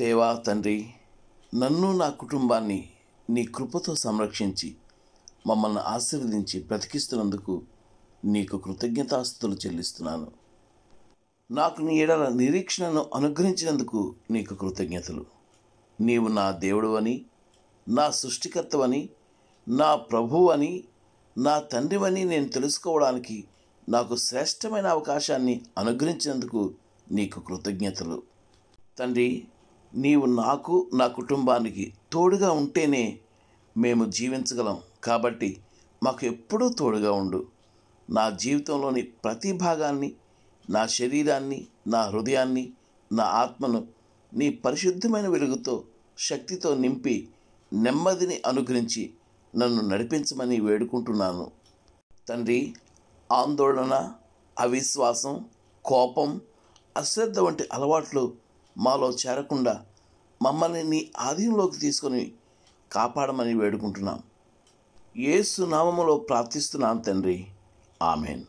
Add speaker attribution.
Speaker 1: దేవా తండ్రి నన్ను నా కుటుంబాన్ని నీ కృపతో సంరక్షించి మమ్మల్ని ఆశీర్వదించి బ్రతికిస్తున్నందుకు నీకు కృతజ్ఞతాస్తులు చెల్లిస్తున్నాను నాకు నీ ఎడల నిరీక్షణను అనుగ్రహించినందుకు నీకు కృతజ్ఞతలు నీవు నా దేవుడు అని నా సృష్టికర్తవని నా ప్రభువు అని నా తండ్రివని నేను తెలుసుకోవడానికి నాకు శ్రేష్టమైన అవకాశాన్ని అనుగ్రహించినందుకు నీకు కృతజ్ఞతలు తండ్రి నీవు నాకు నా కుటుంబానికి తోడుగా ఉంటేనే మేము జీవించగలం కాబట్టి మాకు ఎప్పుడూ తోడుగా ఉండు నా జీవితంలోని ప్రతి భాగాన్ని నా శరీరాన్ని నా హృదయాన్ని నా ఆత్మను నీ పరిశుద్ధమైన వెలుగుతో శక్తితో నింపి నెమ్మదిని అనుగ్రహించి నన్ను నడిపించమని వేడుకుంటున్నాను తండ్రి ఆందోళన అవిశ్వాసం కోపం అశ్రద్ధ వంటి అలవాట్లు మాలో చేరకుండా మమ్మల్ని నీ ఆధీనంలోకి తీసుకొని కాపాడమని వేడుకుంటున్నాం ఏ సునామములో ప్రార్థిస్తున్నాను తండ్రి ఆమెన్